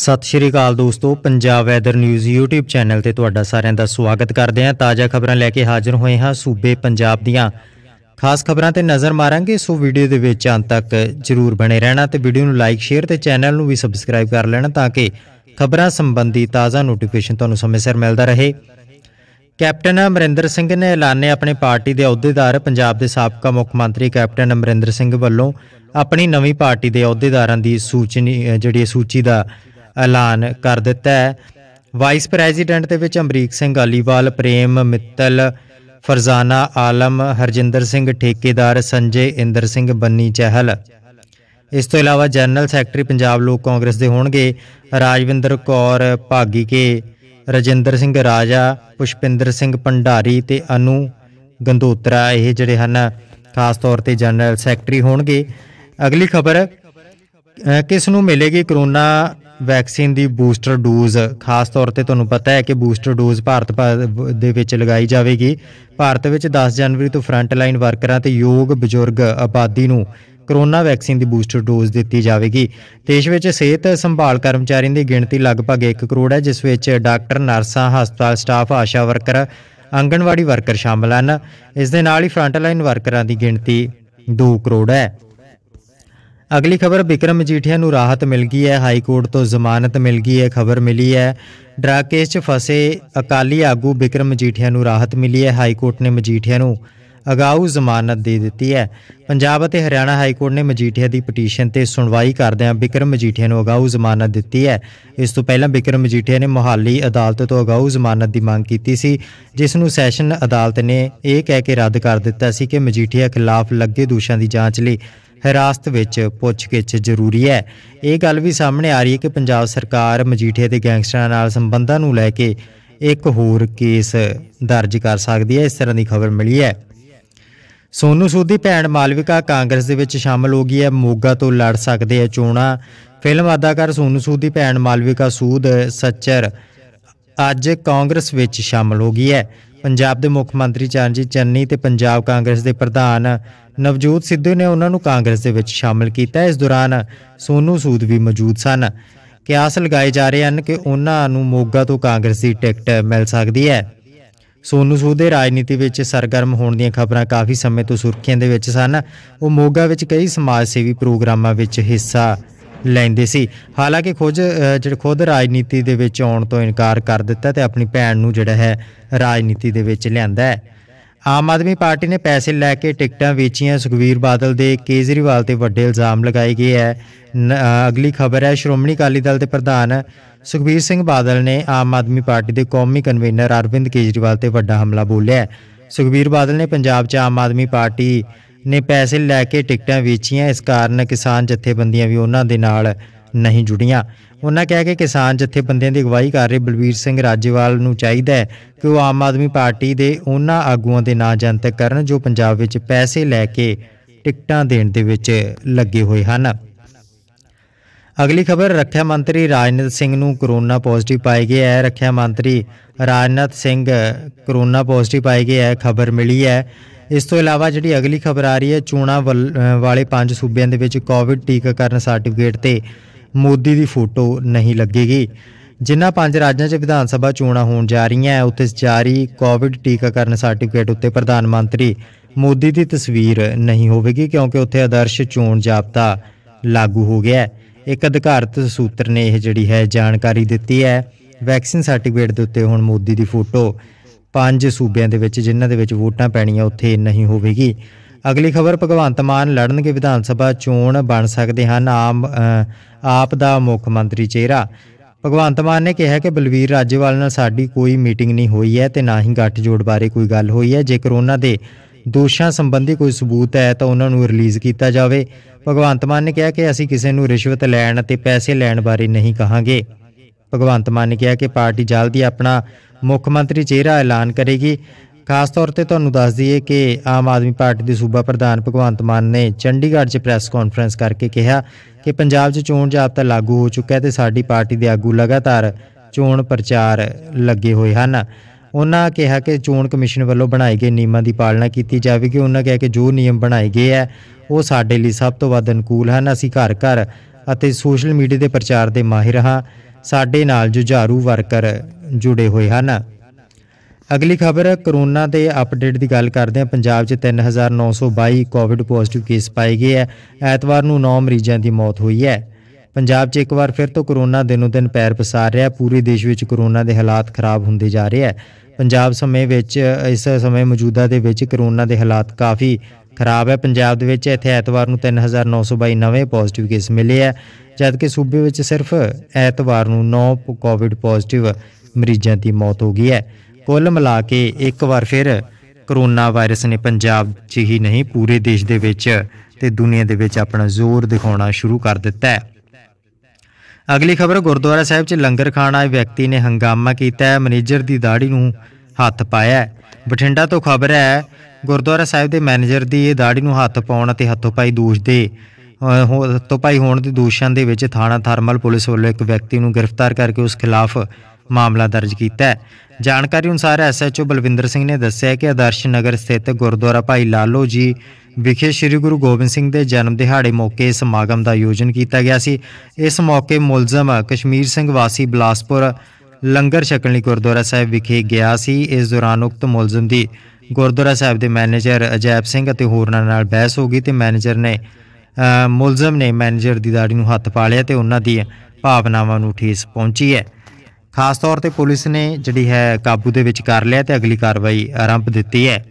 ਸਤਿ ਸ਼੍ਰੀ ਅਕਾਲ ਦੋਸਤੋ Punjab weather news YouTube channel ਤੇ ਤੁਹਾਡਾ ਸਾਰਿਆਂ ਦਾ ਸਵਾਗਤ ਕਰਦੇ ਹਾਂ ਤਾਜ਼ਾ ਖਬਰਾਂ ਲੈ ਕੇ ਹਾਜ਼ਰ ਹੋਏ ਹਾਂ ਸੂਬੇ ਪੰਜਾਬ ਦੀਆਂ ਖਾਸ ਖਬਰਾਂ ਤੇ ਨਜ਼ਰ ਮਾਰਾਂਗੇ ਸੋ ਵੀਡੀਓ ਦੇ ਵਿੱਚ ਅੰਤ ਤੱਕ ਜਰੂਰ ਬਣੇ ਰਹਿਣਾ ਤੇ ਵੀਡੀਓ ਨੂੰ ਲਾਈਕ ਸ਼ੇਅਰ ਤੇ ਚੈਨਲ ਨੂੰ ਵੀ ਸਬਸਕ੍ਰਾਈਬ ਕਰ ਲੈਣਾ ਤਾਂ ਕਿ ਖਬਰਾਂ ਸੰਬੰਧੀ ਤਾਜ਼ਾ ਨੋਟੀਫਿਕੇਸ਼ਨ ਤੁਹਾਨੂੰ ਸਮੇਂ ਸਿਰ ਮਿਲਦਾ ਰਹੇ ਕੈਪਟਨ ਅਮਰਿੰਦਰ ਸਿੰਘ ਨੇ ਐਲਾਨੇ ਆਪਣੇ ਪਾਰਟੀ ਦੇ ਅਹੁਦੇਦਾਰ ਪੰਜਾਬ ਦੇ ਸਾਬਕਾ ਮੁੱਖ ਮੰਤਰੀ ਕੈਪਟਨ ਅਮਰਿੰਦਰ ਸਿੰਘ ਵੱਲੋਂ ਆਪਣੀ ਨਵੀਂ ਪਾਰਟੀ ਦੇ ਅਹੁਦੇਦਾਰਾਂ ਦੀ ਸੂਚੀ ਜਿਹੜੀ ਸੂਚੀ ਦਾ ਐਲਾਨ ਕਰ ਦਿੱਤਾ ਹੈ ਵਾਈਸ ਪ੍ਰੈਜ਼ੀਡੈਂਟ ਦੇ ਵਿੱਚ ਅਮਰੀਕ ਸਿੰਘ ਗਾਲੀਵਾਲ ਪ੍ਰੇਮ ਮਿੱਤਲ ਫਰਜ਼ਾਨਾ ਆਲਮ ਹਰਜਿੰਦਰ ਸਿੰਘ ਠੇਕੇਦਾਰ ਸੰਜੇ ਇੰਦਰ ਸਿੰਘ ਬੰਨੀ ਚਹਿਲ ਇਸ ਤੋਂ ਇਲਾਵਾ ਜਨਰਲ ਸੈਕਟਰੀ ਪੰਜਾਬ ਲੋਕ ਕਾਂਗਰਸ ਦੇ ਹੋਣਗੇ ਰਾਜਵਿੰਦਰ ਕੌਰ ਭਾਗੀ ਕੇ ਰਜਿੰਦਰ ਸਿੰਘ ਰਾਜਾ ਪੁਸ਼ਪਿੰਦਰ ਸਿੰਘ ਭੰਡਾਰੀ ਤੇ ਅਨੂ ਗੰਦੋਤਰਾ ਇਹ ਜਿਹੜੇ ਹਨ ਖਾਸ ਤੌਰ ਤੇ ਜਨਰਲ ਸੈਕਟਰੀ ਹੋਣਗੇ ਅਗਲੀ ਖਬਰ ਕਿਸ ਨੂੰ ਮਿਲੇਗੀ ਕਰੋਨਾ ਵੈਕਸੀਨ ਦੀ ਬੂਸਟਰ ਡੋਜ਼ ਖਾਸ ਤੌਰ ਤੇ ਤੁਹਾਨੂੰ ਪਤਾ ਹੈ ਕਿ ਬੂਸਟਰ ਡੋਜ਼ ਭਾਰਤ ਦੇ ਵਿੱਚ ਲਗਾਈ ਜਾਵੇਗੀ ਭਾਰਤ ਵਿੱਚ 10 ਜਨਵਰੀ ਤੋਂ ਫਰੰਟ ਲਾਈਨ ਵਰਕਰਾਂ ਤੇ ਯੋਗ ਬਜ਼ੁਰਗ ਆਬਾਦੀ ਨੂੰ ਕਰੋਨਾ ਵੈਕਸੀਨ ਦੀ ਬੂਸਟਰ ਡੋਜ਼ ਦਿੱਤੀ ਜਾਵੇਗੀ ਦੇਸ਼ ਵਿੱਚ ਸਿਹਤ ਸੰਭਾਲ ਕਰਮਚਾਰੀਆਂ ਦੀ ਗਿਣਤੀ ਲਗਭਗ 1 ਕਰੋੜ ਹੈ ਜਿਸ ਵਿੱਚ ਡਾਕਟਰ ਨਰਸਾਂ ਹਸਪਤਾਲ staff ASHA worker anganwadi worker ਸ਼ਾਮਲ ਹਨ ਇਸ ਦੇ ਨਾਲ ਹੀ ਫਰੰਟ ਲਾਈਨ ਵਰਕਰਾਂ ਦੀ ਗਿਣਤੀ 2 ਕਰੋੜ ਹੈ ਅਗਲੀ ਖਬਰ ਵਿਕਰਮ ਮਜੀਠੀਆ ਨੂੰ ਰਾਹਤ ਮਿਲ ਗਈ ਹੈ ਹਾਈ ਕੋਰਟ ਤੋਂ ਜ਼ਮਾਨਤ ਮਿਲ ਗਈ ਹੈ ਖਬਰ ਮਿਲੀ ਹੈ ਡਰਗ ਕੇਸ 'ਚ ਫਸੇ ਅਕਾਲੀ ਆਗੂ ਵਿਕਰਮ ਮਜੀਠੀਆ ਨੂੰ ਰਾਹਤ ਮਿਲੀ ਹੈ ਹਾਈ ਕੋਰਟ ਨੇ ਮਜੀਠੀਆ ਨੂੰ ਅਗਾਊ ਜ਼ਮਾਨਤ ਦੇ ਦਿੱਤੀ ਹੈ ਪੰਜਾਬ ਅਤੇ ਹਰਿਆਣਾ ਹਾਈ ਕੋਰਟ ਨੇ ਮਜੀਠੀਆ ਦੀ ਪਟੀਸ਼ਨ ਤੇ ਸੁਣਵਾਈ ਕਰਦਿਆਂ ਵਿਕਰਮ ਮਜੀਠੀਆ ਨੂੰ ਅਗਾਊ ਜ਼ਮਾਨਤ ਦਿੱਤੀ ਹੈ ਇਸ ਤੋਂ ਪਹਿਲਾਂ ਵਿਕਰਮ ਮਜੀਠੀਆ ਨੇ ਮੁਹਾਲੀ ਅਦਾਲਤ ਤੋਂ ਅਗਾਊ ਜ਼ਮਾਨਤ ਦੀ ਮੰਗ ਕੀਤੀ ਸੀ ਜਿਸ ਨੂੰ ਸੈਸ਼ਨ ਅਦਾਲਤ ਨੇ ਇਹ ਕਹਿ ਕੇ ਰੱਦ ਕਰ ਦਿੱਤਾ ਸੀ ਕਿ ਮਜੀਠੀਆ ਖਿਲਾਫ ਲੱਗੇ ਦੋਸ਼ਾਂ ਦੀ ਜਾਂਚ ਲਈ ਹਿਰਾਸਤ ਵਿੱਚ ਪੁੱਛਗਿੱਛ ਜ਼ਰੂਰੀ ਹੈ ਇਹ ਗੱਲ ਵੀ ਸਾਹਮਣੇ ਆ ਰਹੀ ਹੈ ਕਿ ਪੰਜਾਬ ਸਰਕਾਰ ਮਜੀਠੇ ਦੇ ਗੈਂਗਸਟਰਾਂ ਨਾਲ ਸੰਬੰਧਾਂ ਨੂੰ ਲੈ ਕੇ ਇੱਕ ਹੋਰ ਕੇਸ ਦਰਜ ਕਰ ਸਕਦੀ ਹੈ ਇਸ ਤਰ੍ਹਾਂ ਦੀ ਖਬਰ ਮਿਲੀ ਹੈ ਸੋਨੂ ਸੂਦੀ ਭੈਣ ਮਾਲਵਿਕਾ ਕਾਂਗਰਸ ਦੇ ਵਿੱਚ ਸ਼ਾਮਲ ਹੋ ਗਈ ਹੈ ਮੋਗਾ ਤੋਂ ਲੜ ਸਕਦੇ ਹੈ ਚੋਣਾ ਫਿਲਮ ਅਦਾਕਾਰ ਸੋਨੂ ਸੂਦੀ ਭੈਣ ਮਾਲਵਿਕਾ ਸੂਦ ਸੱਚਰ ਅੱਜ ਕਾਂਗਰਸ ਵਿੱਚ ਸ਼ਾਮਲ ਹੋ ਗਈ ਹੈ ਪੰਜਾਬ ਦੇ ਮੁੱਖ ਮੰਤਰੀ ਚਰਨਜੀਤ ਚੰਨੀ ਤੇ ਪੰਜਾਬ ਕਾਂਗਰਸ ਦੇ ਪ੍ਰਧਾਨ ਨਵਜੋਤ ਸਿੱਧੂ ਨੇ ਉਹਨਾਂ ਨੂੰ ਕਾਂਗਰਸ ਦੇ ਵਿੱਚ ਸ਼ਾਮਲ ਕੀਤਾ ਇਸ ਦੌਰਾਨ ਸੋਨੂ ਸੂਦ ਵੀ ਮੌਜੂਦ ਸਨ ਕਿਆਸ ਲਗਾਏ ਜਾ ਰਹੇ ਹਨ ਕਿ ਉਹਨਾਂ ਨੂੰ ਮੋਗਾ ਤੋਂ ਕਾਂਗਰਸ ਦੀ ਟਿਕਟ ਮਿਲ ਸਕਦੀ ਹੈ ਸੋਨੂ ਸੂਦ ਦੇ ਰਾਜਨੀਤੀ ਵਿੱਚ ਸਰਗਰਮ ਹੋਣ ਦੀਆਂ ਖਬਰਾਂ ਕਾਫੀ ਸਮੇਂ ਤੋਂ ਸੁਰਖੀਆਂ ਦੇ ਵਿੱਚ ਸਨ ਉਹ ਮੋਗਾ ਵਿੱਚ ਕਈ ਸਮਾਜ ਸੇਵੀ ਪ੍ਰੋਗਰਾਮਾਂ ਵਿੱਚ ਹਿੱਸਾ ਲੈਂਦੇ ਸੀ ਹਾਲਾਂਕਿ ਖੁਦ ਜਿਹੜੇ ਖੁਦ ਰਾਜਨੀਤੀ ਦੇ ਵਿੱਚ ਆਉਣ ਤੋਂ ਇਨਕਾਰ ਕਰ ਦਿੱਤਾ ਤੇ ਆਪਣੀ ਭੈਣ ਨੂੰ ਜਿਹੜਾ ਹੈ ਰਾਜਨੀਤੀ ਦੇ ਵਿੱਚ ਲਿਆਂਦਾ ਹੈ ਆਮ ਆਦਮੀ ਪਾਰਟੀ ਨੇ ਪੈਸੇ ਲੈ ਕੇ ਟਿਕਟਾਂ ਵੇਚੀਆਂ ਸੁਖਵੀਰ ਬਾਦਲ ਦੇ ਕੇਜਰੀਵਾਲ ਤੇ ਵੱਡੇ ਇਲਜ਼ਾਮ ਲਗਾਏ ਗਏ ਹੈ ਅਗਲੀ ਖਬਰ ਹੈ ਸ਼੍ਰੋਮਣੀ ਅਕਾਲੀ ਦਲ ਦੇ ਪ੍ਰਧਾਨ ਸੁਖਵੀਰ ਸਿੰਘ ਬਾਦਲ ਨੇ ਆਮ ਆਦਮੀ ਪਾਰਟੀ ਦੇ ਕੌਮੀ ਕਨਵੀਨਰ ਅਰਵਿੰਦ ਕੇਜਰੀਵਾਲ ਤੇ ਵੱਡਾ ਹਮਲਾ ਬੋਲਿਆ ਸੁਖਵੀਰ ਬਾਦਲ ਨੇ ਪੰਜਾਬ 'ਚ ਆਮ ਆਦਮੀ ਪਾਰਟੀ ਨੇ ਪੈਸੇ ਲੈ ਕੇ ਟਿਕਟਾਂ ਵੇਚੀਆਂ ਇਸ ਕਾਰਨ ਕਿਸਾਨ ਜਥੇਬੰਦੀਆਂ ਵੀ ਉਹਨਾਂ ਦੇ ਨਾਲ ਨਹੀਂ ਜੁੜੀਆਂ ਉਹਨਾਂ ਕਹਿ ਕੇ ਕਿਸਾਨ ਬੰਦਿਆਂ ਦੀ ਅਗਵਾਈ ਕਰ ਰਹੇ ਬਲਬੀਰ ਸਿੰਘ ਰਾਜੇਵਾਲ ਨੂੰ ਚਾਹੀਦਾ ਹੈ ਕਿ ਉਹ ਆਮ ਆਦਮੀ ਪਾਰਟੀ ਦੇ ਉਹਨਾਂ ਆਗੂਆਂ ਦੇ ਨਾਂ ਜਨਤਕ ਕਰਨ ਜੋ ਪੰਜਾਬ ਵਿੱਚ ਪੈਸੇ ਲੈ ਕੇ ਟਿਕਟਾਂ ਦੇਣ ਦੇ ਵਿੱਚ ਲੱਗੇ ਹੋਏ ਹਨ ਅਗਲੀ ਖਬਰ ਰੱਖਿਆ ਮੰਤਰੀ ਰਾਜਨਾਥ ਸਿੰਘ ਨੂੰ ਕਰੋਨਾ ਪੋਜ਼ਿਟਿਵ ਪਾਇਆ ਗਿਆ ਹੈ ਰੱਖਿਆ ਮੰਤਰੀ ਰਾਜਨਾਥ ਸਿੰਘ ਕਰੋਨਾ ਪੋਜ਼ਿਟਿਵ ਪਾਇਆ ਗਿਆ ਹੈ ਖਬਰ ਮਿਲੀ ਹੈ ਇਸ ਤੋਂ ਇਲਾਵਾ ਜਿਹੜੀ ਅਗਲੀ ਖਬਰ ਆ ਰਹੀ ਹੈ ਚੂਣਾ ਵਾਲੇ ਪੰਜ ਸੂਬਿਆਂ ਦੇ ਵਿੱਚ ਕੋਵਿਡ ਟੀਕਾਕਰਨ ਸਰਟੀਫਿਕੇਟ ਤੇ ਮੋਦੀ ਦੀ ਫੋਟੋ ਨਹੀਂ ਲੱਗੇਗੀ ਜਿਨ੍ਹਾਂ ਪੰਜ ਰਾਜਾਂ 'ਚ ਵਿਧਾਨ ਸਭਾ ਚੋਣਾਂ ਹੋਣ ਜਾ ਰਹੀਆਂ ਐ ਉੱਥੇ ਜਾਰੀ ਕੋਵਿਡ ਟੀਕਾਕਰਨ ਸਰਟੀਫਿਕੇਟ ਉੱਤੇ ਪ੍ਰਧਾਨ ਮੰਤਰੀ ਮੋਦੀ ਦੀ ਤਸਵੀਰ ਨਹੀਂ ਹੋਵੇਗੀ ਕਿਉਂਕਿ ਉੱਥੇ ਆਦਰਸ਼ ਚੋਣ ਜਾਬਤਾ ਲਾਗੂ ਹੋ ਗਿਆ ਹੈ ਇੱਕ ਅਧਿਕਾਰਤ ਸੂਤਰ ਨੇ ਇਹ ਜਿਹੜੀ ਹੈ ਜਾਣਕਾਰੀ ਦਿੱਤੀ ਹੈ ਵੈਕਸੀਨ ਸਰਟੀਫਿਕੇਟ ਦੇ ਉੱਤੇ ਹੁਣ ਮੋਦੀ ਦੀ ਫੋਟੋ ਪੰਜ ਸੂਬਿਆਂ ਦੇ ਵਿੱਚ ਜਿਨ੍ਹਾਂ ਦੇ ਵਿੱਚ ਵੋਟਾਂ ਪੈਣੀਆਂ ਉੱਥੇ ਨਹੀਂ ਹੋਵੇਗੀ ਅਗਲੀ ਖਬਰ ਭਗਵੰਤ ਮਾਨ ਲੜਨਗੇ ਵਿਧਾਨ ਸਭਾ ਚੋਣ ਬਣ ਸਕਦੇ ਹਨ ਆਮ ਆਪ ਦਾ ਮੁੱਖ ਮੰਤਰੀ ਚਿਹਰਾ ਭਗਵੰਤ ਮਾਨ ਨੇ ਕਿਹਾ ਕਿ ਬਲਵੀਰ ਰਾਜੇਵਾਲ ਨਾਲ ਸਾਡੀ ਕੋਈ ਮੀਟਿੰਗ ਨਹੀਂ ਹੋਈ ਹੈ ਤੇ ਨਾ ਹੀ ਗੱਠਜੋੜ ਬਾਰੇ ਕੋਈ ਗੱਲ ਹੋਈ ਹੈ ਜੇਕਰ ਉਹਨਾਂ ਦੇ ਦੋਸ਼ਾਂ ਸੰਬੰਧੀ ਕੋਈ ਸਬੂਤ ਹੈ ਤਾਂ ਉਹਨਾਂ ਨੂੰ ਰਿਲੀਜ਼ ਕੀਤਾ ਜਾਵੇ ਭਗਵੰਤ ਮਾਨ ਨੇ ਕਿਹਾ ਕਿ ਅਸੀਂ ਕਿਸੇ ਨੂੰ ਰਿਸ਼ਵਤ ਲੈਣ ਅਤੇ ਪੈਸੇ ਲੈਣ ਬਾਰੇ ਨਹੀਂ ਕਹਾਂਗੇ ਭਗਵੰਤ ਮਾਨ ਨੇ ਕਿਹਾ ਕਿ ਪਾਰਟੀ ਜਲਦੀ ਆਪਣਾ ਮੁੱਖ ਮੰਤਰੀ ਚਿਹਰਾ ਐਲਾਨ ਕਰੇਗੀ ਖਾਸ ਤੌਰ ਤੇ ਤੁਹਾਨੂੰ ਦੱਸ ਦਈਏ ਕਿ ਆਮ ਆਦਮੀ ਪਾਰਟੀ ਦੇ ਸੂਬਾ ਪ੍ਰਧਾਨ ਭਗਵੰਤ ਮਾਨ ਨੇ ਚੰਡੀਗੜ੍ਹ 'ਚ ਪ੍ਰੈਸ ਕਾਨਫਰੰਸ ਕਰਕੇ ਕਿਹਾ ਕਿ ਪੰਜਾਬ 'ਚ ਚੋਣ ਜਾਬਤਾ ਲਾਗੂ ਹੋ ਚੁੱਕਾ ਹੈ ਤੇ ਸਾਡੀ ਪਾਰਟੀ ਦੇ ਆਗੂ ਲਗਾਤਾਰ ਚੋਣ ਪ੍ਰਚਾਰ ਲੱਗੇ ਹੋਏ ਹਨ ਉਹਨਾਂ ਕਿਹਾ ਕਿ ਚੋਣ ਕਮਿਸ਼ਨ ਵੱਲੋਂ ਬਣਾਏ ਗਏ ਨਿਯਮਾਂ ਦੀ ਪਾਲਣਾ ਕੀਤੀ ਜਾਵੇਗੀ ਉਹਨਾਂ ਕਿਹਾ ਕਿ ਜੋ ਨਿਯਮ ਬਣਾਏ ਗਏ ਹੈ ਉਹ ਸਾਡੇ ਲਈ ਸਭ ਤੋਂ ਵੱਧ ਅਨੁਕੂਲ ਹਨ ਅਸੀਂ ਘਰ-ਘਰ ਅਤੇ ਸੋਸ਼ਲ ਮੀਡੀਆ ਦੇ ਪ੍ਰਚਾਰ ਦੇ ਮਾਹਿਰ ਹਾਂ ਸਾਡੇ ਨਾਲ ਜੁਝਾਰੂ ਵਰਕਰ ਜੁੜੇ ਹੋਏ ਹਨ ਅਗਲੀ ਖਬਰ ਕਰੋਨਾ ਦੇ ਅਪਡੇਟ ਦੀ ਗੱਲ ਕਰਦੇ ਹਾਂ ਪੰਜਾਬ 'ਚ 3922 ਕੋਵਿਡ ਪੋਜ਼ਿਟਿਵ ਕੇਸ ਪਾਏ ਗਏ ਐ ਐਤਵਾਰ ਨੂੰ 9 ਮਰੀਜ਼ਾਂ ਦੀ ਮੌਤ ਹੋਈ ਹੈ ਪੰਜਾਬ 'ਚ ਇੱਕ ਵਾਰ ਫਿਰ ਤੋਂ ਕਰੋਨਾ ਦਿਨੋਂ ਦਿਨ ਪੈਰ ਪਸਾਰ ਰਿਹਾ ਪੂਰੇ ਦੇਸ਼ ਵਿੱਚ ਕਰੋਨਾ ਦੇ ਹਾਲਾਤ ਖਰਾਬ ਹੁੰਦੇ ਜਾ ਰਹੇ ਐ ਪੰਜਾਬ ਸਮੇਂ ਵਿੱਚ ਇਸ ਸਮੇਂ ਮੌਜੂਦਾ ਦੇ ਵਿੱਚ ਕਰੋਨਾ ਦੇ ਹਾਲਾਤ ਕਾਫੀ ਖਰਾਬ ਹੈ ਪੰਜਾਬ ਦੇ ਵਿੱਚ ਇੱਥੇ ਐਤਵਾਰ ਨੂੰ 3922 ਨਵੇਂ ਪੋਜ਼ਿਟਿਵ ਕੇਸ ਮਿਲੇ ਐ ਜਦਕਿ ਸੂਬੇ ਵਿੱਚ ਸਿਰਫ ਐਤਵਾਰ ਨੂੰ 9 ਕੋਵਿਡ ਪੋਜ਼ਿਟਿਵ ਮਰੀਜ਼ਾਂ ਦੀ ਮੌਤ ਹੋ ਗਈ ਹੈ ਕੁੱਲ ਮਿਲਾ ਕੇ ਇੱਕ ਵਾਰ ਫਿਰ ਕਰੋਨਾ ਵਾਇਰਸ ਨੇ ਪੰਜਾਬ 'ਚ ਹੀ ਨਹੀਂ ਪੂਰੇ ਦੇਸ਼ ਦੇ ਵਿੱਚ ਤੇ ਦੁਨੀਆ ਦੇ ਵਿੱਚ ਆਪਣਾ ਜ਼ੋਰ ਦਿਖਾਉਣਾ ਸ਼ੁਰੂ ਕਰ ਦਿੱਤਾ ਹੈ ਅਗਲੀ ਖਬਰ ਗੁਰਦੁਆਰਾ ਸਾਹਿਬ 'ਚ ਲੰਗਰ ਖਾਣ ਆਏ ਵਿਅਕਤੀ ਨੇ ਹੰਗਾਮਾ ਕੀਤਾ ਹੈ ਮੈਨੇਜਰ ਦੀ ਦਾੜੀ ਨੂੰ ਹੱਥ ਪਾਇਆ ਹੈ ਬਠਿੰਡਾ ਤੋਂ ਖਬਰ ਹੈ ਗੁਰਦੁਆਰਾ ਸਾਹਿਬ ਦੇ ਮੈਨੇਜਰ ਦੀ ਇਹ ਦਾੜੀ ਨੂੰ ਹੱਥ ਪਾਉਣ ਅਤੇ ਹੱਥੋਂ ਪਾਈ ਦੋਸ਼ ਦੇ ਹੱਥੋਂ ਪਾਈ ਹੋਣ ਦੇ ਦੋਸ਼ਾਂ ਦੇ ਵਿੱਚ ਥਾਣਾ ਥਰਮਲ ਪੁਲਿਸ ਵੱਲੋਂ ਇੱਕ ਵਿਅਕਤੀ ਨੂੰ ਗ੍ਰਿਫਤਾਰ ਕਰਕੇ ਉਸ ਖਿਲਾਫ ਮਾਮਲਾ ਦਰਜ ਕੀਤਾ ਹੈ ਜਾਣਕਾਰੀ ਅਨੁਸਾਰ ਐਸਐਚਓ ਬਲਵਿੰਦਰ ਸਿੰਘ ਨੇ ਦੱਸਿਆ ਕਿ ਆਦਰਸ਼ ਨਗਰ ਸਥਿਤ ਗੁਰਦੁਆਰਾ ਭਾਈ ਲਾਲੋ ਜੀ ਵਿਖੇ ਸ੍ਰੀ ਗੁਰੂ ਗੋਬਿੰਦ ਸਿੰਘ ਦੇ ਜਨਮ ਦਿਹਾੜੇ ਮੌਕੇ ਸਮਾਗਮ ਦਾ ਆਯੋਜਨ ਕੀਤਾ ਗਿਆ ਸੀ ਇਸ ਮੌਕੇ ਮੁਲਜ਼ਮ ਕਸ਼ਮੀਰ ਸਿੰਘ ਵਾਸੀ ਬਲਾਸਪੁਰ ਲੰਗਰ ਛਕਣ ਲਈ ਗੁਰਦੁਆਰਾ ਸਾਹਿਬ ਵਿਖੇ ਗਿਆ ਸੀ ਇਸ ਦੌਰਾਨ ਉਕਤ ਮੁਲਜ਼ਮ ਦੀ ਗੁਰਦੁਆਰਾ ਸਾਹਿਬ ਦੇ ਮੈਨੇਜਰ ਅਜੈਬ ਸਿੰਘ ਅਤੇ ਹੋਰਨਾਂ ਨਾਲ ਬਹਿਸ ਹੋ ਗਈ ਤੇ ਮੈਨੇਜਰ ਨੇ ਮੁਲਜ਼ਮ ਨੇ ਮੈਨੇਜਰ ਦੀ ਦਾੜੀ ਨੂੰ ਹੱਥ ਪਾ ਲਿਆ ਤੇ ਉਹਨਾਂ ਦੀ ਭਾਵਨਾਵਾਂ ਨੂੰ ਠੇਸ ਪਹੁੰਚੀ ਹੈ ਖਾਸ ਤੌਰ ਤੇ ਪੁਲਿਸ ਨੇ ਜਿਹੜੀ ਹੈ ਕਾਬੂ ਦੇ ਵਿੱਚ ਕਰ ਲਿਆ ਤੇ ਅਗਲੀ ਕਾਰਵਾਈ ਆਰੰਭ ਦਿੱਤੀ ਹੈ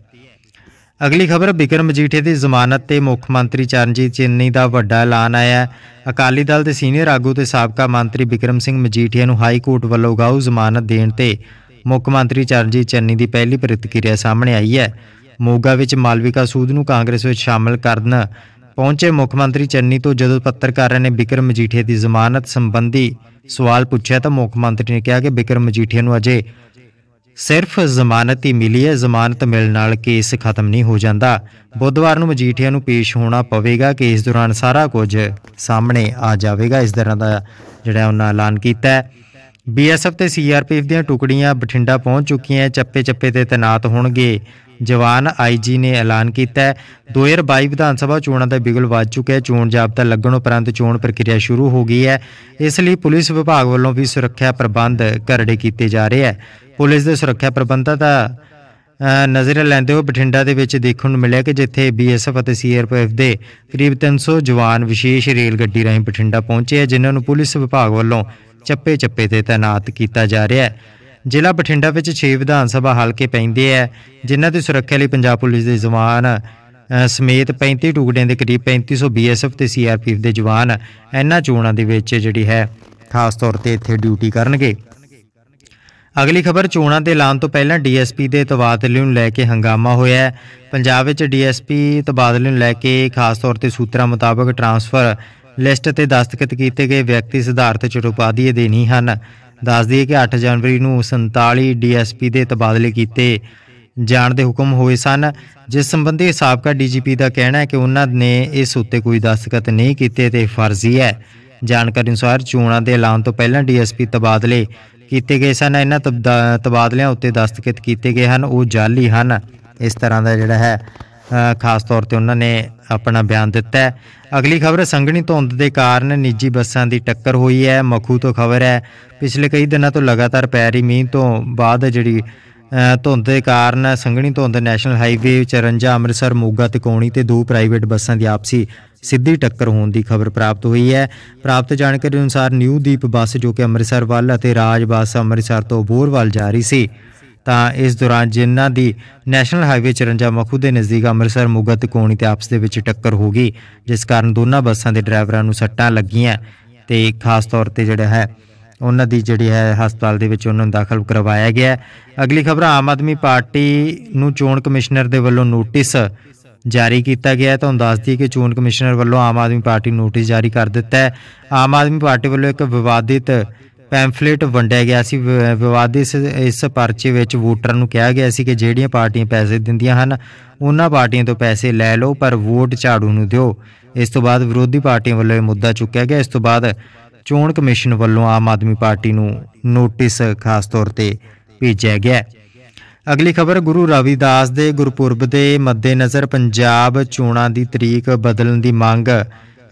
ਅਗਲੀ ਖਬਰ ਬਿਕਰਮ ਮਜੀਠੇ ਦੀ ਜ਼ਮਾਨਤ ਤੇ ਮੁੱਖ ਮੰਤਰੀ ਚਰਨਜੀਤ ਚੰਨੀ ਦਾ ਵੱਡਾ ਐਲਾਨ ਆਇਆ ਅਕਾਲੀ ਦਲ ਦੇ ਸੀਨੀਅਰ ਆਗੂ ਤੇ ਸਾਬਕਾ ਮੰਤਰੀ ਬਿਕਰਮ ਸਿੰਘ ਮਜੀਠੀਆ ਨੂੰ ਹਾਈ ਕੋਰਟ ਵੱਲੋਂ ਗਾਉ ਜ਼ਮਾਨਤ ਦੇਣ ਤੇ ਮੁੱਖ ਮੰਤਰੀ ਚਰਨਜੀਤ ਚੰਨੀ ਦੀ ਪਹਿਲੀ ਪ੍ਰਤੀਕਿਰਿਆ ਸਾਹਮਣੇ ਆਈ ਹੈ ਮੋਗਾ ਵਿੱਚ ਮਾਲਵਿਕਾ ਸੂਦ ਨੂੰ ਕਾਂਗਰਸ ਵਿੱਚ ਸ਼ਾਮਲ ਕਰਨ ਪਹੁੰਚੇ ਮੁੱਖ ਮੰਤਰੀ ਚੰਨੀ ਤੋਂ ਜਦੋਂ ਪੱਤਰਕਾਰਾਂ ਨੇ ਬਿਕਰਮ ਮਜੀਠੀਆ ਦੀ ਜ਼ਮਾਨਤ ਸੰਬੰਧੀ ਸਵਾਲ ਪੁੱਛਿਆ ਤਾਂ ਮੁੱਖ ਮੰਤਰੀ ਨੇ ਕਿਹਾ ਕਿ ਬਿਕਰਮ ਮਜੀਠੀਆ ਨੂੰ ਅਜੇ ਸਿਰਫ ਜ਼ਮਾਨਤ ਹੀ ਮਿਲੀ ਹੈ ਜ਼ਮਾਨਤ ਮਿਲਣ ਨਾਲ ਕੇਸ ਖਤਮ ਨਹੀਂ ਹੋ ਜਾਂਦਾ ਬੁੱਧਵਾਰ ਨੂੰ ਮਜੀਠੀਆ ਨੂੰ ਪੇਸ਼ ਹੋਣਾ ਪਵੇਗਾ ਕੇਸ ਦੌਰਾਨ ਸਾਰਾ ਕੁਝ ਸਾਹਮਣੇ ਆ ਜਾਵੇਗਾ ਇਸ ਤਰ੍ਹਾਂ ਦਾ ਜਿਹੜਾ ਉਹਨਾਂ ਐਲਾਨ ਕੀਤਾ ਹੈ ਬੀਐਸਐਫ ਤੇ ਸੀਆਰਪੀਐਫ ਦੀਆਂ ਟੁਕੜੀਆਂ ਬਠਿੰਡਾ ਪਹੁੰਚ ਚੁੱਕੀਆਂ ਚੱਪੇ-ਚੱਪੇ ਤੇ ਤਣਾਤ ਹੋਣਗੇ ਜਵਾਨ ਆਈਜੀ ਨੇ ਐਲਾਨ ਕੀਤਾ ਹੈ 2022 ਵਿਧਾਨ ਸਭਾ ਚੋਣਾਂ ਦਾ ਬਿਗਲ ਵੱਜ ਚੁੱਕਿਆ ਹੈ ਚੋਣ ਜਾਬਤਾ ਲੱਗਣ ਉਪਰੰਤ ਚੋਣ ਪ੍ਰਕਿਰਿਆ ਸ਼ੁਰੂ ਹੋ ਗਈ ਹੈ ਇਸ ਲਈ ਪੁਲਿਸ ਵਿਭਾਗ ਵੱਲੋਂ ਵੀ ਸੁਰੱਖਿਆ ਪ੍ਰਬੰਧ ਕਰੜੇ ਕੀਤੇ ਜਾ ਰਹੇ ਹੈ ਪੁਲਿਸ ਦੇ ਸੁਰੱਖਿਆ ਪ੍ਰਬੰਧਾਂ ਦਾ ਨਜ਼ਰ ਲੈਂਦੇ ਹੋਏ ਬਠਿੰਡਾ ਦੇ ਵਿੱਚ ਦੇਖਣ ਨੂੰ ਮਿਲਿਆ ਕਿ ਜਿੱਥੇ ਬੀਐਸਐਫ ਅਤੇ ਸੀਆਰਪੀਐਫ ਦੇ ਕਰੀਬ 300 ਜਵਾਨ ਵਿਸ਼ੇਸ਼ ਰੇਲ ਗੱਡੀ ਰਾਹੀਂ ਬਠਿੰਡਾ ਪਹੁੰਚੇ ਜਿਨ੍ਹਾਂ ਨੂੰ ਪੁਲਿਸ ਵਿਭਾਗ ਵੱਲੋਂ ਚੱਪੇ-ਚੱਪੇ ਤੇ ਤਾਇਨਾਤ ਕੀਤਾ ਜਾ ਰਿਹਾ ਹੈ ਜ਼ਿਲ੍ਹਾ ਬਠਿੰਡਾ ਵਿੱਚ 6 ਵਿਧਾਨ ਸਭਾ ਹਲਕੇ ਪੈਂਦੇ ਐ ਜਿਨ੍ਹਾਂ ਦੀ ਸੁਰੱਖਿਆ ਲਈ ਪੰਜਾਬ ਪੁਲਿਸ ਦੇ ਜਵਾਨ ਸਮੇਤ 35 ਟੁਕੜਿਆਂ ਦੇ ਕਰੀਬ 3500 ਬੀਐਸਐਫ ਤੇ ਸੀਆਰਪੀਐਫ ਦੇ ਜਵਾਨ ਇਹਨਾਂ ਚੋਣਾਂ ਦੇ ਵਿੱਚ ਜਿਹੜੀ ਹੈ ਖਾਸ ਤੌਰ ਤੇ ਇੱਥੇ ਡਿਊਟੀ ਕਰਨਗੇ ਅਗਲੀ ਖਬਰ ਚੋਣਾਂ ਦੇ ਐਲਾਨ ਤੋਂ ਪਹਿਲਾਂ ਡੀਐਸਪੀ ਦੇ ਤਬਾਦਲੇ ਨੂੰ ਲੈ ਕੇ ਹੰਗਾਮਾ ਹੋਇਆ ਹੈ ਪੰਜਾਬ ਵਿੱਚ ਡੀਐਸਪੀ ਤਬਾਦਲੇ ਨੂੰ ਲੈ ਕੇ ਖਾਸ ਤੌਰ ਤੇ ਸੂਤਰਾਂ ਮੁਤਾਬਕ ਟਰਾਂਸਫਰ ਲਿਸਟ ਤੇ ਦਸਤਖਤ ਕੀਤੇ ਗਏ ਵਿਅਕਤੀ ਸਿਧਾਰਥ ਚਟੋਪਾਧੀ ਦੇ ਨਹੀਂ ਹਨ ਦੱਸ ਦਈਏ ਕਿ 8 ਜਨਵਰੀ ਨੂੰ 47 ਡੀਐਸਪੀ ਦੇ ਤਬਾਦਲੇ ਕੀਤੇ ਜਾਣ ਦੇ ਹੁਕਮ ਹੋਏ ਸਨ ਜਿਸ ਸੰਬੰਧੀ ਸਾਬਕਾ ਡੀਜੀਪੀ ਦਾ ਕਹਿਣਾ ਹੈ ਕਿ ਉਹਨਾਂ ਨੇ ਇਸ ਉੱਤੇ ਕੋਈ ਦਸਤਖਤ ਨਹੀਂ ਕੀਤੇ ਤੇ ਫਰਜ਼ੀ ਹੈ ਜਾਣਕਾਰੀ ਅਨੁਸਾਰ ਚੋਣਾਂ ਦੇ ਐਲਾਨ ਤੋਂ ਪਹਿਲਾਂ ਡੀਐਸਪੀ ਤਬਾਦਲੇ ਕੀਤੇ ਗਏ ਸਨ ਇਹਨਾਂ ਤਬਾਦਲਿਆਂ ਉੱਤੇ ਦਸਤਖਤ ਕੀਤੇ ਗਏ ਹਨ ਉਹ ਜਾਲੀ ਹਨ ਇਸ ਤਰ੍ਹਾਂ ਦਾ ਜਿਹੜਾ ਹੈ ਖਾਸ ਤੌਰ ਤੇ ਉਹਨਾਂ ਨੇ ਆਪਣਾ ਬਿਆਨ ਦਿੱਤਾ ਹੈ ਅਗਲੀ ਖਬਰ ਸੰਗਣੀ ਧੁੰਦ ਦੇ ਕਾਰਨ ਨਿੱਜੀ ਬੱਸਾਂ ਦੀ ਟੱਕਰ ਹੋਈ ਹੈ ਮਖੂ ਤੋਂ ਖਬਰ ਹੈ ਪਿਛਲੇ ਕਈ ਦਿਨਾਂ ਤੋਂ ਲਗਾਤਾਰ ਪੈ ਰਹੀ ਮੀਂਹ ਤੋਂ ਬਾਅਦ ਜਿਹੜੀ ਧੁੰਦ ਦੇ ਕਾਰਨ ਸੰਗਣੀ ਧੁੰਦ ਨੈਸ਼ਨਲ ਹਾਈਵੇ 54 ਅੰਮ੍ਰਿਤਸਰ ਮੋਗਾ ਤੇ ਕੋਣੀ ਤੇ ਦੋ ਪ੍ਰਾਈਵੇਟ ਬੱਸਾਂ ਦੀ ਆਪਸੀ ਸਿੱਧੀ ਟੱਕਰ ਹੋਣ ਦੀ ਖਬਰ ਪ੍ਰਾਪਤ ਹੋਈ ਹੈ ਪ੍ਰਾਪਤ ਜਾਣਕਾਰੀ ਅਨੁਸਾਰ ਨਿਊ ਦੀਪ ਬੱਸ ਜੋ ਕਿ ਅੰਮ੍ਰਿਤਸਰ ਵੱਲ ਅਤੇ ਰਾਜ ਬੱਸ ਅੰਮ੍ਰਿਤਸਰ ਤੋਂ ਬੋਰਵਾਲ ਜਾ ਰਹੀ ਸੀ ਤਾਂ ਇਸ ਦੌਰਾਨ ਜਿਨ੍ਹਾਂ ਦੀ ਨੈਸ਼ਨਲ ਹਾਈਵੇ 54 ਮਖੂ ਦੇ ਨਜ਼ਦੀਕ ਅੰਮ੍ਰਿਤਸਰ ਮੁਗਤ ਕੋਣੀ ਤੇ ਆਪਸ ਦੇ ਵਿੱਚ ਟੱਕਰ ਹੋ ਗਈ ਜਿਸ ਕਾਰਨ ਦੋਨਾਂ ਬੱਸਾਂ ਦੇ ਡਰਾਈਵਰਾਂ ਨੂੰ ਸੱਟਾਂ ਲੱਗੀਆਂ ਤੇ ਖਾਸ ਤੌਰ ਤੇ ਜਿਹੜਾ ਹੈ ਉਹਨਾਂ ਦੀ ਜਿਹੜੀ ਹੈ ਹਸਪਤਾਲ ਦੇ ਵਿੱਚ ਉਹਨਾਂ ਨੂੰ ਦਾਖਲ ਕਰਵਾਇਆ ਗਿਆ ਅਗਲੀ ਖਬਰ ਆਮ ਆਦਮੀ ਪਾਰਟੀ ਨੂੰ ਚੋਣ ਕਮਿਸ਼ਨਰ ਦੇ ਵੱਲੋਂ ਨੋਟਿਸ ਜਾਰੀ ਕੀਤਾ ਗਿਆ ਤਾਂ ਦੱਸ ਦਈਏ ਕਿ ਚੋਣ ਕਮਿਸ਼ਨਰ ਵੱਲੋਂ ਆਮ ਆਦਮੀ ਪਾਰਟੀ ਨੋਟਿਸ ਜਾਰੀ ਕਰ ਦਿੱਤਾ ਹੈ ਆਮ ਆਦਮੀ ਪਾਰਟੀ ਵੱਲੋਂ ਇੱਕ ਵਿਵਾਦਿਤ ਪੈਂਫਲੇਟ ਵੰਡਿਆ ਗਿਆ ਸੀ ਵਿਵਾਦ ਇਸ ਇਸ ਪਰਚੇ ਵਿੱਚ ਵੋਟਰਾਂ ਨੂੰ ਕਿਹਾ ਗਿਆ ਸੀ ਕਿ ਜਿਹੜੀਆਂ ਪਾਰਟੀਆਂ ਪੈਸੇ ਦਿੰਦੀਆਂ ਹਨ ਉਹਨਾਂ ਪਾਰਟੀਆਂ ਤੋਂ ਪੈਸੇ ਲੈ ਲਓ ਪਰ ਵੋਟ ਝਾੜੂ ਨੂੰ ਦਿਓ ਇਸ ਤੋਂ ਬਾਅਦ ਵਿਰੋਧੀ ਪਾਰਟੀਆਂ ਵੱਲੋਂ ਇਹ ਮੁੱਦਾ ਚੁੱਕਿਆ ਗਿਆ ਇਸ ਤੋਂ ਬਾਅਦ ਚੋਣ ਕਮਿਸ਼ਨ ਵੱਲੋਂ ਆਮ ਆਦਮੀ ਪਾਰਟੀ ਨੂੰ ਨੋਟਿਸ ਖਾਸ ਤੌਰ ਤੇ ਭੇਜਿਆ ਗਿਆ ਅਗਲੀ ਖਬਰ ਗੁਰੂ ਰਵਿਦਾਸ ਦੇ ਗੁਰਪੁਰਬ ਦੇ ਮੱਦੇਨਜ਼ਰ ਪੰਜਾਬ ਚੋਣਾਂ ਦੀ ਤਰੀਕ ਬਦਲਣ ਦੀ ਮੰਗ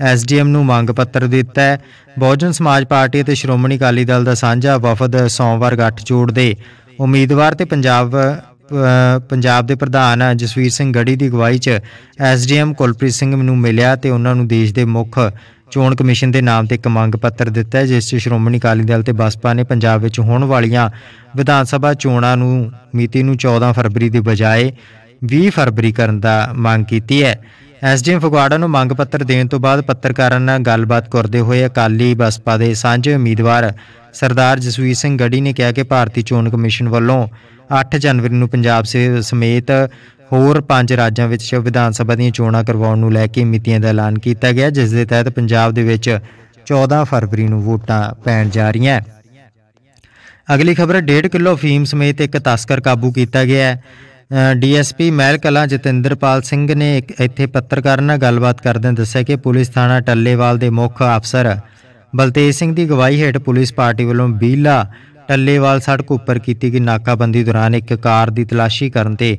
ਐਸਡੀਐਮ ਨੂੰ ਮੰਗ ਪੱਤਰ ਦਿੱਤਾ ਹੈ ਬਹੁਜਨ ਸਮਾਜ ਪਾਰਟੀ ਅਤੇ ਸ਼੍ਰੋਮਣੀ ਅਕਾਲੀ ਦਲ ਦਾ ਸਾਂਝਾ ਵਫਦ ਸੋਮਵਾਰ ਗੱਠਜੋੜ ਦੇ ਉਮੀਦਵਾਰ ਤੇ ਪੰਜਾਬ ਪੰਜਾਬ ਦੇ ਪ੍ਰਧਾਨ ਜਸਵੀਰ ਸਿੰਘ ਗੜੀ ਦੀ ਅਗਵਾਈ 'ਚ ਐਸਡੀਐਮ ਕੁਲਪ੍ਰੀਤ ਸਿੰਘ ਨੂੰ ਮਿਲਿਆ ਤੇ ਉਹਨਾਂ ਨੂੰ ਦੇਸ਼ ਦੇ ਮੁੱਖ ਚੋਣ ਕਮਿਸ਼ਨ ਦੇ ਨਾਮ ਤੇ ਇੱਕ ਮੰਗ ਪੱਤਰ ਦਿੱਤਾ ਜਿਸ 'ਚ ਸ਼੍ਰੋਮਣੀ ਅਕਾਲੀ ਦਲ ਤੇ ਬਸਪਾ ਨੇ ਪੰਜਾਬ ਵਿੱਚ ਹੋਣ ਵਾਲੀਆਂ ਵਿਧਾਨ ਸਭਾ ਚੋਣਾਂ ਨੂੰ ਮਿਤੀ ਨੂੰ 14 ਫਰਵਰੀ ਦੀ ਬਜਾਏ 20 ਫਰਵਰੀ ਕਰਨ ਦਾ ਮੰਗ ਕੀਤੀ ਹੈ ਐਸਡੀਐਮ ਫਗਵਾੜਾ ਨੂੰ ਮੰਗ ਪੱਤਰ ਦੇਣ ਤੋਂ ਬਾਅਦ ਪੱਤਰਕਾਰਾਂ ਨਾਲ ਗੱਲਬਾਤ ਕਰਦੇ ਹੋਏ ਅਕਾਲੀ ਬਸਪਾ ਦੇ ਸਾਂਝੇ ਉਮੀਦਵਾਰ ਸਰਦਾਰ ਜਸਵੀਰ ਸਿੰਘ ਗੜੀ ਨੇ ਕਿਹਾ ਕਿ ਭਾਰਤੀ ਚੋਣ ਕਮਿਸ਼ਨ ਵੱਲੋਂ 8 ਜਨਵਰੀ ਨੂੰ ਪੰਜਾਬ ਸਮੇਤ ਹੋਰ ਪੰਜ ਰਾਜਾਂ ਵਿੱਚ ਵਿਧਾਨ ਸਭਾ ਦੀਆਂ ਚੋਣਾਂ ਕਰਵਾਉਣ ਨੂੰ ਲੈ ਕੇ ਮਿਤੀਆਂ ਦਾ ਐਲਾਨ ਕੀਤਾ ਗਿਆ ਜਿਸ ਦੇ ਤਹਿਤ ਪੰਜਾਬ ਦੇ ਵਿੱਚ 14 ਫਰਵਰੀ ਨੂੰ ਵੋਟਾਂ ਪੈਣ ਜਾ ਰਹੀਆਂ ਅਗਲੀ ਖਬਰ 1.5 ਕਿਲੋ ਫੀਮ ਸਮੇਤ ਇੱਕ ਤਸਕਰ ਕਾਬੂ ਕੀਤਾ ਗਿਆ ਹੈ ਡੀਐਸਪੀ ਮਹਿਲ ਕਲਾ ਜਤਿੰਦਰਪਾਲ ਸਿੰਘ ਨੇ ਇੱਥੇ ਪੱਤਰਕਾਰਾਂ ਨਾਲ ਗੱਲਬਾਤ ਕਰਦਿਆਂ ਦੱਸਿਆ ਕਿ ਪੁਲਿਸ ਥਾਣਾ ਟੱਲੇਵਾਲ ਦੇ ਮੁੱਖ ਅਫਸਰ ਬਲਤੇਜ ਸਿੰਘ ਦੀ ਗਵਾਹੀ ਹੇਠ ਪੁਲਿਸ ਪਾਰਟੀ ਵੱਲੋਂ ਬੀਲਾ ਟੱਲੇਵਾਲ ਸੜਕ ਉੱਪਰ ਕੀਤੀ ਗਈ ਨਾਕਾਬੰਦੀ ਦੌਰਾਨ ਇੱਕ ਕਾਰ ਦੀ ਤਲਾਸ਼ੀ ਕਰਨ ਤੇ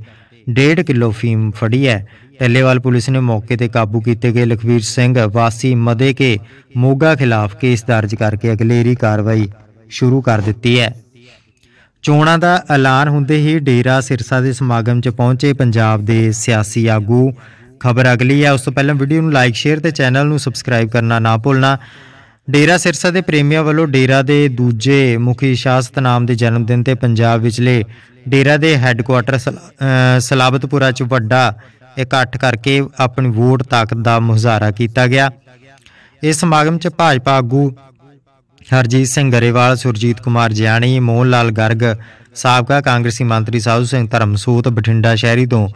1.5 ਕਿਲੋ ਫੀਮ ਫੜੀ ਹੈ ਟੱਲੇਵਾਲ ਪੁਲਿਸ ਨੇ ਮੌਕੇ ਤੇ ਕਾਬੂ ਕੀਤੇ ਗਏ ਲਖਵੀਰ ਸਿੰਘ ਵਾਸੀ ਮਦੇ ਕੇ ਮੋਗਾ ਖਿਲਾਫ ਕੇਸ ਦਰਜ ਕਰਕੇ ਅਗਲੇਰੀ ਕਾਰਵਾਈ ਸ਼ੁਰੂ ਕਰ ਦਿੱਤੀ ਹੈ ਚੋਣਾਂ ਦਾ ਐਲਾਨ ਹੁੰਦੇ ਹੀ ਡੇਰਾ ਸਿਰਸਾ ਦੇ ਸਮਾਗਮ 'ਚ ਪਹੁੰਚੇ ਪੰਜਾਬ ਦੇ ਸਿਆਸੀ ਆਗੂ ਖਬਰ ਅਗਲੀ ਹੈ ਉਸ ਤੋਂ ਪਹਿਲਾਂ ਵੀਡੀਓ ਨੂੰ ਲਾਈਕ ਸ਼ੇਅਰ ਤੇ ਚੈਨਲ ਨੂੰ ਸਬਸਕ੍ਰਾਈਬ ਕਰਨਾ ਨਾ ਭੁੱਲਣਾ ਡੇਰਾ ਸਿਰਸਾ ਦੇ ਪ੍ਰੇਮੀਆਂ ਵੱਲੋਂ ਡੇਰਾ ਦੇ ਦੂਜੇ ਮੁਖੀ ਸ਼ਾਸਤ ਨਾਮ ਦੇ ਜਨਮ ਦਿਨ ਤੇ ਪੰਜਾਬ ਵਿਚਲੇ ਡੇਰਾ ਦੇ ਹੈੱਡਕੁਆਟਰ ਸਲਾਬਤਪੁਰਾ 'ਚ ਵੱਡਾ ਇਕੱਠ ਕਰਕੇ ਆਪਣੀ ਵੋਟ ਤਾਕਤ ਦਾ ਮੁਜ਼ਾਹਰਾ ਕੀਤਾ ਗਿਆ ਇਸ ਸਮਾਗਮ 'ਚ ਭਾਜਪਾ ਆਗੂ ਹਰਜੀਤ ਸਿੰਘ ਗਰੇਵਾਲ ਸੁਰਜੀਤ ਕੁਮਾਰ ਜਿਆਣੀ ਮੋਹਨ ਲਾਲ ਗਰਗ ਸਾਬਕਾ ਕਾਂਗਰਸੀ ਮੰਤਰੀ ਸਾਧੂ ਸਿੰਘ ਧਰਮਸੂਤ ਬਠਿੰਡਾ ਸ਼ਹਿਰੀ ਤੋਂ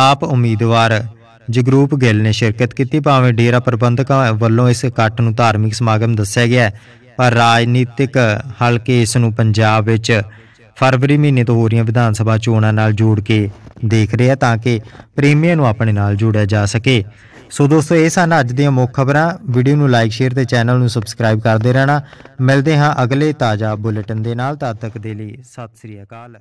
ਆਪ ਉਮੀਦਵਾਰ ਜਗਰੂਪ ਗਿੱਲ ਨੇ ਸ਼ਿਰਕਤ ਕੀਤੀ ਭਾਵੇਂ ਡੇਰਾ ਪ੍ਰਬੰਧਕਾਂ ਵੱਲੋਂ ਇਸ ਇਕੱਠ ਨੂੰ ਧਾਰਮਿਕ ਸਮਾਗਮ ਦੱਸਿਆ ਗਿਆ ਪਰ ਰਾਜਨੀਤਿਕ ਹਲਕੇ ਇਸ ਨੂੰ ਪੰਜਾਬ ਵਿੱਚ ਫਰਵਰੀ ਮਹੀਨੇ ਤੋਂ ਹੋ ਰਹੀਆਂ ਵਿਧਾਨ ਸਭਾ ਚੋਣਾਂ ਨਾਲ ਜੋੜ ਕੇ ਦੇਖ ਰਿਹਾ ਤਾਂ ਕਿ ਪ੍ਰੀਮੀਅਰ ਨੂੰ ਆਪਣੇ ਨਾਲ ਜੋੜਿਆ ਜਾ ਸਕੇ ਸੋ ਦੋਸਤੋ ਇਹ ਸਨ ਅੱਜ ਦੀਆਂ ਮੁੱਖ ਖਬਰਾਂ ਵੀਡੀਓ ਨੂੰ ਲਾਈਕ ਸ਼ੇਅਰ ਤੇ ਚੈਨਲ ਨੂੰ ਸਬਸਕ੍ਰਾਈਬ ਕਰਦੇ ਰਹਿਣਾ ਮਿਲਦੇ ਹਾਂ ਅਗਲੇ ਤਾਜ਼ਾ ਬੁਲੇਟਿਨ ਦੇ ਨਾਲ ਤਦ ਤੱਕ ਦੇ ਲਈ ਸਤਿ ਸ੍ਰੀ ਅਕਾਲ